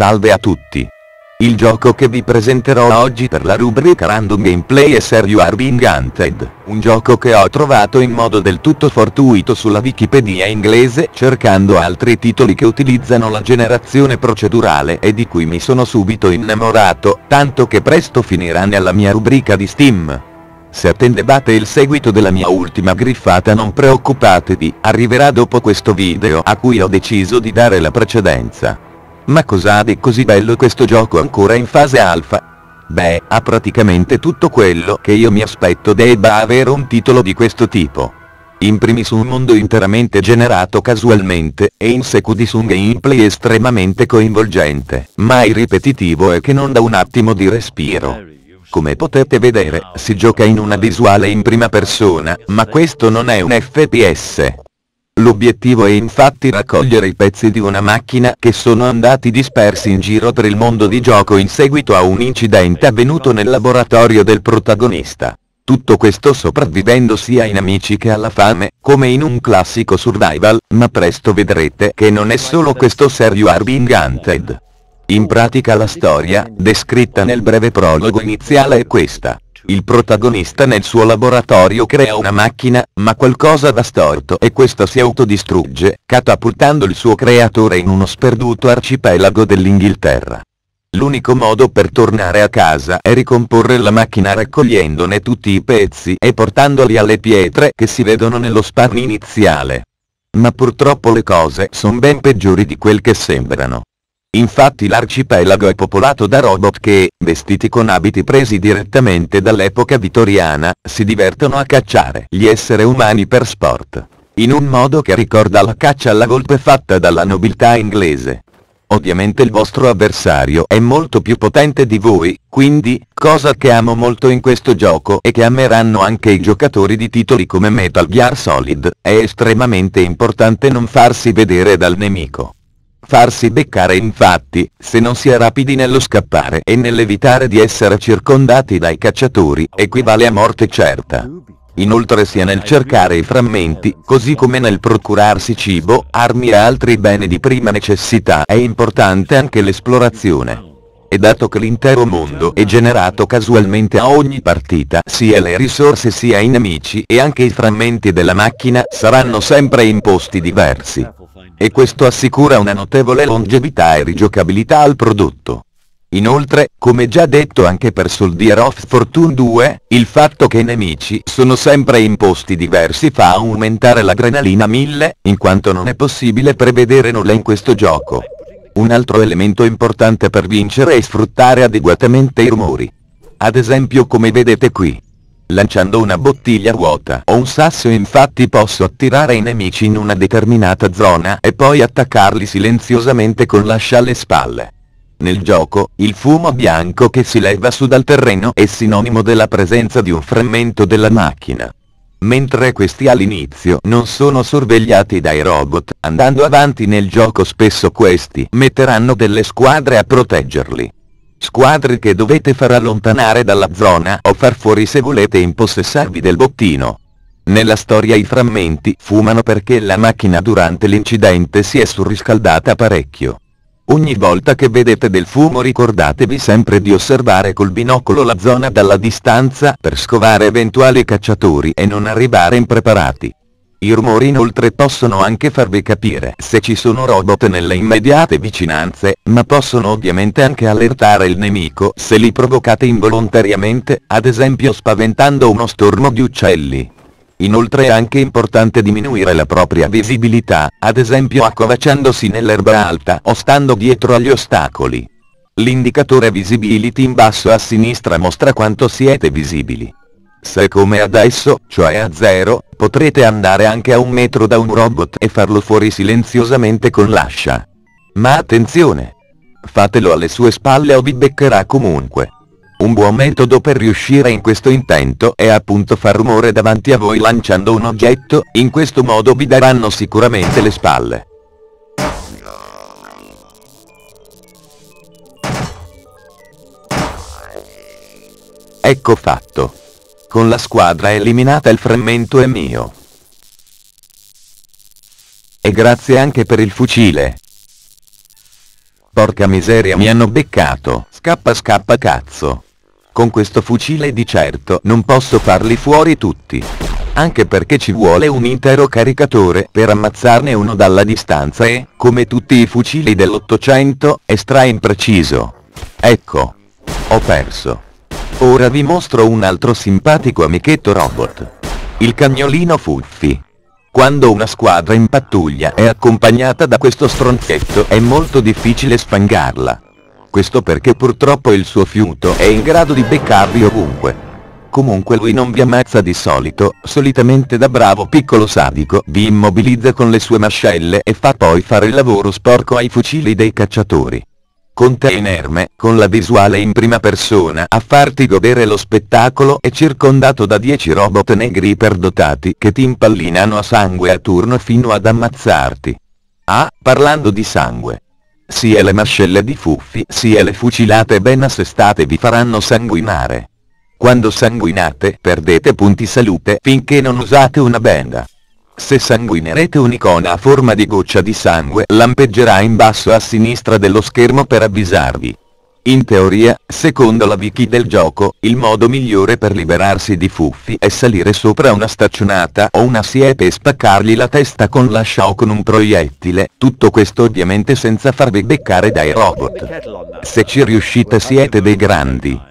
salve a tutti. Il gioco che vi presenterò oggi per la rubrica Random Gameplay è Ser You Are Being Hunted, un gioco che ho trovato in modo del tutto fortuito sulla Wikipedia inglese cercando altri titoli che utilizzano la generazione procedurale e di cui mi sono subito innamorato, tanto che presto finirà nella mia rubrica di Steam. Se attendevate il seguito della mia ultima griffata non preoccupatevi, arriverà dopo questo video a cui ho deciso di dare la precedenza. Ma cos'ha di così bello questo gioco ancora in fase alfa? Beh, ha praticamente tutto quello che io mi aspetto debba avere un titolo di questo tipo. In primis un mondo interamente generato casualmente, e in secudi su un gameplay estremamente coinvolgente, mai ripetitivo e che non dà un attimo di respiro. Come potete vedere, si gioca in una visuale in prima persona, ma questo non è un FPS. L'obiettivo è infatti raccogliere i pezzi di una macchina che sono andati dispersi in giro per il mondo di gioco in seguito a un incidente avvenuto nel laboratorio del protagonista. Tutto questo sopravvivendo sia in amici che alla fame, come in un classico survival, ma presto vedrete che non è solo questo serio Arbing Hunted. In pratica la storia, descritta nel breve prologo iniziale è questa. Il protagonista nel suo laboratorio crea una macchina, ma qualcosa va storto e questa si autodistrugge, catapultando il suo creatore in uno sperduto arcipelago dell'Inghilterra. L'unico modo per tornare a casa è ricomporre la macchina raccogliendone tutti i pezzi e portandoli alle pietre che si vedono nello span iniziale. Ma purtroppo le cose sono ben peggiori di quel che sembrano. Infatti l'arcipelago è popolato da robot che, vestiti con abiti presi direttamente dall'epoca vittoriana, si divertono a cacciare gli esseri umani per sport. In un modo che ricorda la caccia alla volpe fatta dalla nobiltà inglese. Ovviamente il vostro avversario è molto più potente di voi, quindi, cosa che amo molto in questo gioco e che ameranno anche i giocatori di titoli come Metal Gear Solid, è estremamente importante non farsi vedere dal nemico. Farsi beccare infatti, se non si è rapidi nello scappare e nell'evitare di essere circondati dai cacciatori, equivale a morte certa. Inoltre sia nel cercare i frammenti, così come nel procurarsi cibo, armi e altri beni di prima necessità è importante anche l'esplorazione. E dato che l'intero mondo è generato casualmente a ogni partita, sia le risorse sia i nemici e anche i frammenti della macchina saranno sempre in posti diversi e questo assicura una notevole longevità e rigiocabilità al prodotto. Inoltre, come già detto anche per Soldier of Fortune 2, il fatto che i nemici sono sempre in posti diversi fa aumentare l'adrenalina 1000, in quanto non è possibile prevedere nulla in questo gioco. Un altro elemento importante per vincere è sfruttare adeguatamente i rumori. Ad esempio come vedete qui. Lanciando una bottiglia vuota o un sasso infatti posso attirare i nemici in una determinata zona e poi attaccarli silenziosamente con l'ascia alle spalle. Nel gioco, il fumo bianco che si leva su dal terreno è sinonimo della presenza di un frammento della macchina. Mentre questi all'inizio non sono sorvegliati dai robot, andando avanti nel gioco spesso questi metteranno delle squadre a proteggerli. Squadre che dovete far allontanare dalla zona o far fuori se volete impossessarvi del bottino. Nella storia i frammenti fumano perché la macchina durante l'incidente si è surriscaldata parecchio. Ogni volta che vedete del fumo ricordatevi sempre di osservare col binocolo la zona dalla distanza per scovare eventuali cacciatori e non arrivare impreparati. I rumori inoltre possono anche farvi capire se ci sono robot nelle immediate vicinanze, ma possono ovviamente anche allertare il nemico se li provocate involontariamente, ad esempio spaventando uno stormo di uccelli. Inoltre è anche importante diminuire la propria visibilità, ad esempio accovacciandosi nell'erba alta o stando dietro agli ostacoli. L'indicatore visibility in basso a sinistra mostra quanto siete visibili. Se come adesso, cioè a zero, potrete andare anche a un metro da un robot e farlo fuori silenziosamente con l'ascia. Ma attenzione! Fatelo alle sue spalle o vi beccherà comunque. Un buon metodo per riuscire in questo intento è appunto far rumore davanti a voi lanciando un oggetto, in questo modo vi daranno sicuramente le spalle. Ecco fatto. Con la squadra eliminata il frammento è mio. E grazie anche per il fucile. Porca miseria mi hanno beccato. Scappa scappa cazzo. Con questo fucile di certo non posso farli fuori tutti. Anche perché ci vuole un intero caricatore per ammazzarne uno dalla distanza e, come tutti i fucili dell'Ottocento, è stra impreciso. Ecco. Ho perso. Ora vi mostro un altro simpatico amichetto robot. Il cagnolino Fuffi. Quando una squadra in pattuglia è accompagnata da questo stronzetto è molto difficile spangarla. Questo perché purtroppo il suo fiuto è in grado di beccarvi ovunque. Comunque lui non vi ammazza di solito, solitamente da bravo piccolo sadico, vi immobilizza con le sue mascelle e fa poi fare il lavoro sporco ai fucili dei cacciatori. Conte inerme, con la visuale in prima persona a farti godere lo spettacolo e circondato da 10 robot negri iperdotati che ti impallinano a sangue a turno fino ad ammazzarti. Ah, parlando di sangue. Sia le mascelle di fuffi sia le fucilate ben assestate vi faranno sanguinare. Quando sanguinate perdete punti salute finché non usate una benda. Se sanguinerete un'icona a forma di goccia di sangue lampeggerà in basso a sinistra dello schermo per avvisarvi. In teoria, secondo la wiki del gioco, il modo migliore per liberarsi di Fuffi è salire sopra una staccionata o una siepe e spaccargli la testa con la o con un proiettile, tutto questo ovviamente senza farvi beccare dai robot. Se ci riuscite siete dei grandi.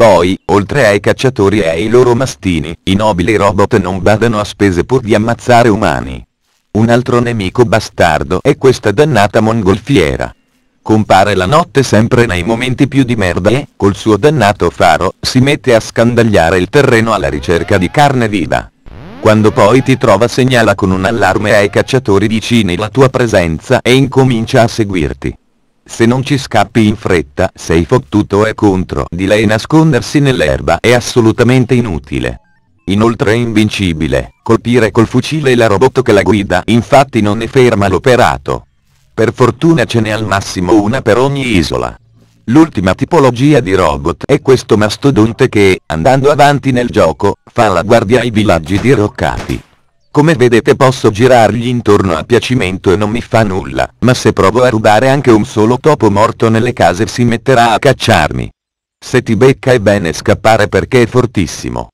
Poi, oltre ai cacciatori e ai loro mastini, i nobili robot non badano a spese pur di ammazzare umani. Un altro nemico bastardo è questa dannata mongolfiera. Compare la notte sempre nei momenti più di merda e, col suo dannato faro, si mette a scandagliare il terreno alla ricerca di carne viva. Quando poi ti trova segnala con un allarme ai cacciatori vicini la tua presenza e incomincia a seguirti. Se non ci scappi in fretta, sei fottuto e contro di lei nascondersi nell'erba è assolutamente inutile. Inoltre è invincibile, colpire col fucile la robot che la guida infatti non ne ferma l'operato. Per fortuna ce n'è al massimo una per ogni isola. L'ultima tipologia di robot è questo mastodonte che, andando avanti nel gioco, fa la guardia ai villaggi diroccati. Come vedete posso girargli intorno a piacimento e non mi fa nulla, ma se provo a rubare anche un solo topo morto nelle case si metterà a cacciarmi. Se ti becca è bene scappare perché è fortissimo.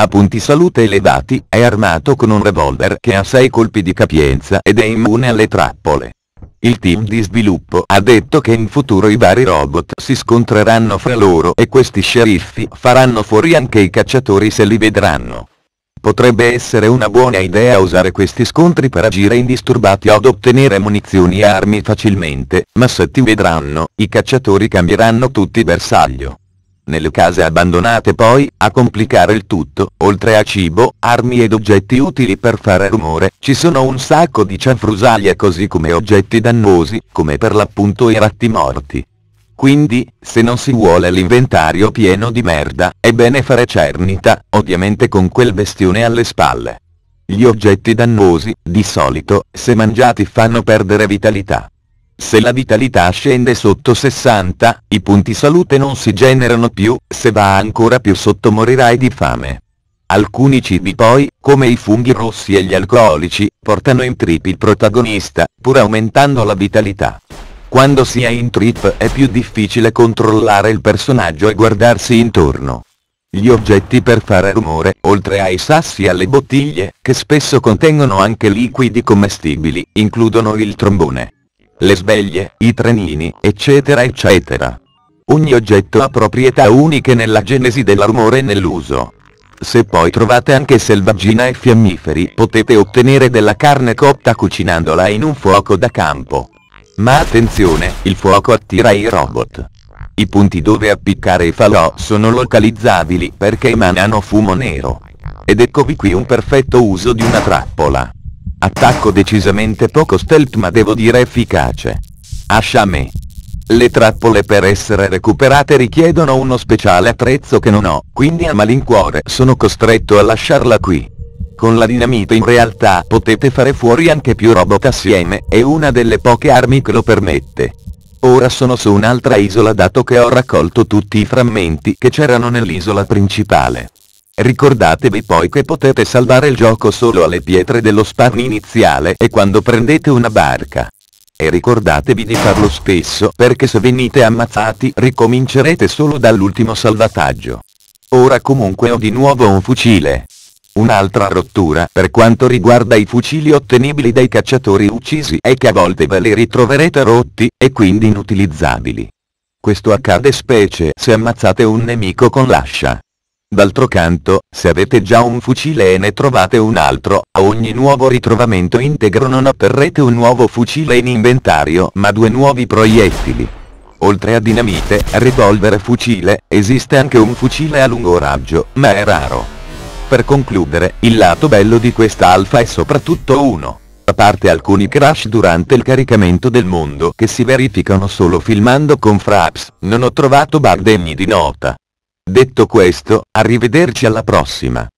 A punti salute elevati, è armato con un revolver che ha 6 colpi di capienza ed è immune alle trappole. Il team di sviluppo ha detto che in futuro i vari robot si scontreranno fra loro e questi sceriffi faranno fuori anche i cacciatori se li vedranno. Potrebbe essere una buona idea usare questi scontri per agire indisturbati o ad ottenere munizioni e armi facilmente, ma se ti vedranno, i cacciatori cambieranno tutti bersaglio. Nelle case abbandonate poi, a complicare il tutto, oltre a cibo, armi ed oggetti utili per fare rumore, ci sono un sacco di cianfrusaglie così come oggetti dannosi, come per l'appunto i ratti morti. Quindi, se non si vuole l'inventario pieno di merda, è bene fare cernita, ovviamente con quel bestione alle spalle. Gli oggetti dannosi, di solito, se mangiati fanno perdere vitalità. Se la vitalità scende sotto 60, i punti salute non si generano più, se va ancora più sotto morirai di fame. Alcuni cibi poi, come i funghi rossi e gli alcolici, portano in trip il protagonista, pur aumentando la vitalità. Quando si è in trip è più difficile controllare il personaggio e guardarsi intorno. Gli oggetti per fare rumore, oltre ai sassi e alle bottiglie, che spesso contengono anche liquidi commestibili, includono il trombone. Le sveglie, i trenini, eccetera eccetera. Ogni oggetto ha proprietà uniche nella genesi del rumore e nell'uso. Se poi trovate anche selvaggina e fiammiferi potete ottenere della carne cotta cucinandola in un fuoco da campo. Ma attenzione, il fuoco attira i robot. I punti dove appiccare i falò sono localizzabili perché emanano fumo nero. Ed eccovi qui un perfetto uso di una trappola. Attacco decisamente poco stealth ma devo dire efficace. Ascia me. Le trappole per essere recuperate richiedono uno speciale attrezzo che non ho, quindi a malincuore sono costretto a lasciarla qui. Con la dinamite in realtà potete fare fuori anche più robot assieme, è una delle poche armi che lo permette. Ora sono su un'altra isola dato che ho raccolto tutti i frammenti che c'erano nell'isola principale. Ricordatevi poi che potete salvare il gioco solo alle pietre dello spawn iniziale e quando prendete una barca. E ricordatevi di farlo spesso perché se venite ammazzati ricomincerete solo dall'ultimo salvataggio. Ora comunque ho di nuovo un fucile. Un'altra rottura per quanto riguarda i fucili ottenibili dai cacciatori uccisi è che a volte ve li ritroverete rotti, e quindi inutilizzabili. Questo accade specie se ammazzate un nemico con l'ascia. D'altro canto, se avete già un fucile e ne trovate un altro, a ogni nuovo ritrovamento integro non otterrete un nuovo fucile in inventario ma due nuovi proiettili. Oltre a dinamite, revolver e fucile, esiste anche un fucile a lungo raggio, ma è raro. Per concludere, il lato bello di questa alfa è soprattutto uno. A parte alcuni crash durante il caricamento del mondo che si verificano solo filmando con Fraps, non ho trovato bar degni di nota. Detto questo, arrivederci alla prossima.